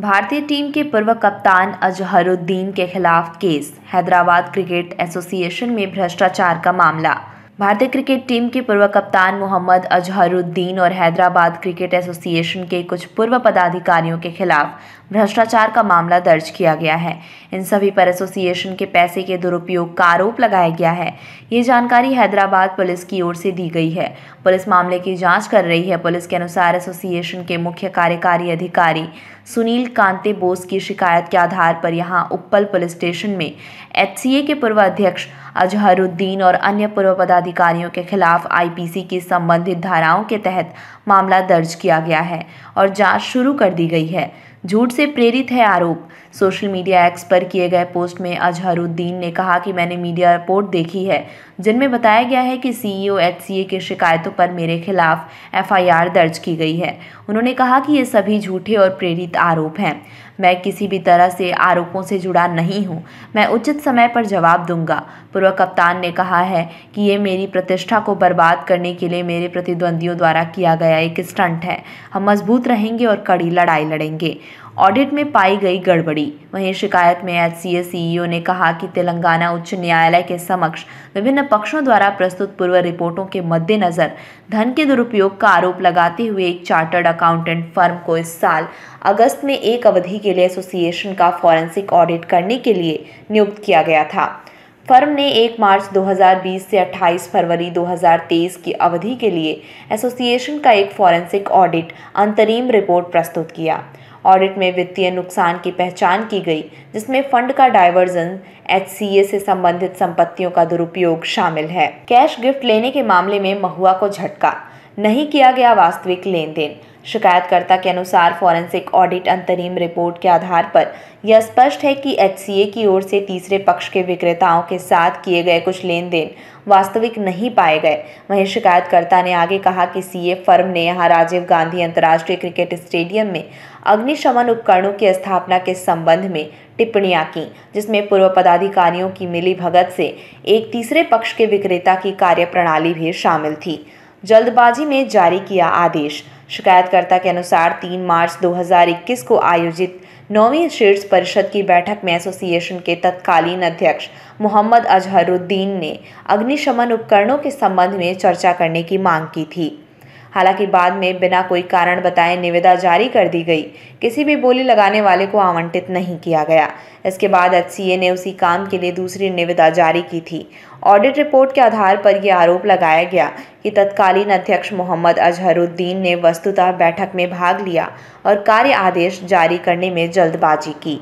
भारतीय टीम के पूर्व कप्तान अजहरुद्दीन के खिलाफ केस हैदराबाद क्रिकेट एसोसिएशन में भ्रष्टाचार का मामला भारतीय क्रिकेट टीम के पूर्व कप्तान मोहम्मद अजहरुद्दीन और हैदराबाद क्रिकेट एसोसिएशन के कुछ पूर्व पदाधिकारियों के खिलाफ भ्रष्टाचार का मामला दर्ज किया गया है इन सभी पर एसोसिएशन के पैसे के दुरुपयोग का आरोप लगाया गया है ये जानकारी हैदराबाद पुलिस की ओर से दी गई है पुलिस मामले की जाँच कर रही है पुलिस के अनुसार एसोसिएशन के मुख्य कार्यकारी अधिकारी सुनील कांते बोस की शिकायत के आधार पर यहां उपल पुलिस स्टेशन में एच के पूर्व अध्यक्ष अजहरुद्दीन और अन्य पूर्व पदाधिकारियों के खिलाफ आईपीसी की संबंधित धाराओं के तहत मामला दर्ज किया गया है और जांच शुरू कर दी गई है झूठ से प्रेरित है आरोप सोशल मीडिया एक्स पर किए गए पोस्ट में अजहरुद्दीन ने कहा कि मैंने मीडिया रिपोर्ट देखी है जिनमें बताया गया है कि सीईओ एचसीए की शिकायतों पर मेरे खिलाफ एफआईआर दर्ज की गई है उन्होंने कहा कि ये सभी झूठे और प्रेरित आरोप हैं मैं किसी भी तरह से आरोपों से जुड़ा नहीं हूँ मैं उचित समय पर जवाब दूंगा पूर्व कप्तान ने कहा है कि ये मेरी प्रतिष्ठा को बर्बाद करने के लिए मेरे प्रतिद्वंदियों द्वारा किया गया एक स्टंट है हम मजबूत रहेंगे और कड़ी लड़ाई लड़ेंगे ऑडिट में पाई गई गड़बड़ी वहीं शिकायत में एच सीईओ ने कहा कि तेलंगाना उच्च न्यायालय के समक्ष विभिन्न पक्षों द्वारा प्रस्तुत पूर्व रिपोर्टों के मद्देनजर धन के दुरुपयोग का आरोप लगाते हुए एक चार्टर्ड अकाउंटेंट फर्म को इस साल अगस्त में एक अवधि के लिए एसोसिएशन का फॉरेंसिक ऑडिट करने के लिए नियुक्त किया गया था फर्म ने 1 मार्च 2020 से 28 फरवरी 2023 की अवधि के लिए एसोसिएशन का एक फॉरेंसिक ऑडिट अंतरिम रिपोर्ट प्रस्तुत किया ऑडिट में वित्तीय नुकसान की पहचान की गई जिसमें फंड का डाइवर्जन एच से संबंधित संपत्तियों का दुरुपयोग शामिल है कैश गिफ्ट लेने के मामले में महुआ को झटका नहीं किया गया वास्तविक लेन देन शिकायतकर्ता के अनुसार फॉरेंसिक ऑडिट अंतरिम रिपोर्ट के आधार पर यह स्पष्ट है कि एच की ओर से तीसरे पक्ष के विक्रेताओं के साथ किए गए कुछ लेन देन वास्तविक नहीं पाए गए वहीं शिकायतकर्ता ने आगे कहा कि सीए फर्म ने यहां राजीव गांधी अंतर्राष्ट्रीय क्रिकेट स्टेडियम में अग्निशमन उपकरणों की स्थापना के संबंध में टिप्पणियां की जिसमें पूर्व पदाधिकारियों की मिली भगत से एक तीसरे पक्ष के विक्रेता की कार्यप्रणाली भी शामिल थी जल्दबाजी में जारी किया आदेश शिकायतकर्ता के अनुसार 3 मार्च 2021 को आयोजित नौवीं शीर्ष परिषद की बैठक में एसोसिएशन के तत्कालीन अध्यक्ष मोहम्मद अजहरुद्दीन ने अग्निशमन उपकरणों के संबंध में चर्चा करने की मांग की थी हालांकि बाद में बिना कोई कारण बताए निविदा जारी कर दी गई किसी भी बोली लगाने वाले को आवंटित नहीं किया गया इसके बाद एच ने उसी काम के लिए दूसरी निविदा जारी की थी ऑडिट रिपोर्ट के आधार पर यह आरोप लगाया गया कि तत्कालीन अध्यक्ष मोहम्मद अजहरुद्दीन ने वस्तुतः बैठक में भाग लिया और कार्य आदेश जारी करने में जल्दबाजी की